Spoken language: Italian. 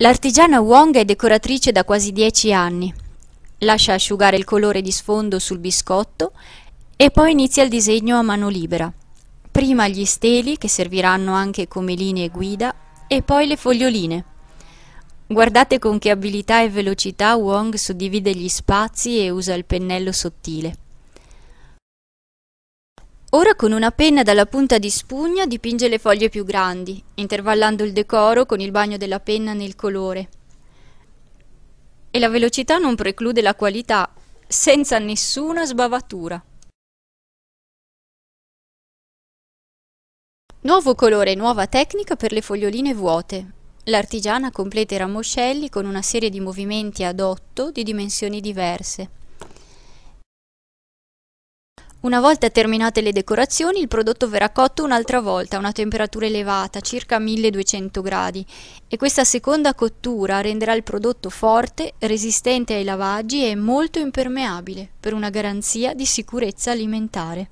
L'artigiana Wong è decoratrice da quasi dieci anni. Lascia asciugare il colore di sfondo sul biscotto e poi inizia il disegno a mano libera. Prima gli steli, che serviranno anche come linee guida, e poi le foglioline. Guardate con che abilità e velocità Wong suddivide gli spazi e usa il pennello sottile. Ora con una penna dalla punta di spugna dipinge le foglie più grandi, intervallando il decoro con il bagno della penna nel colore. E la velocità non preclude la qualità, senza nessuna sbavatura. Nuovo colore e nuova tecnica per le foglioline vuote. L'artigiana completa i ramoscelli con una serie di movimenti ad otto di dimensioni diverse. Una volta terminate le decorazioni il prodotto verrà cotto un'altra volta a una temperatura elevata, circa 1200 gradi e questa seconda cottura renderà il prodotto forte, resistente ai lavaggi e molto impermeabile per una garanzia di sicurezza alimentare.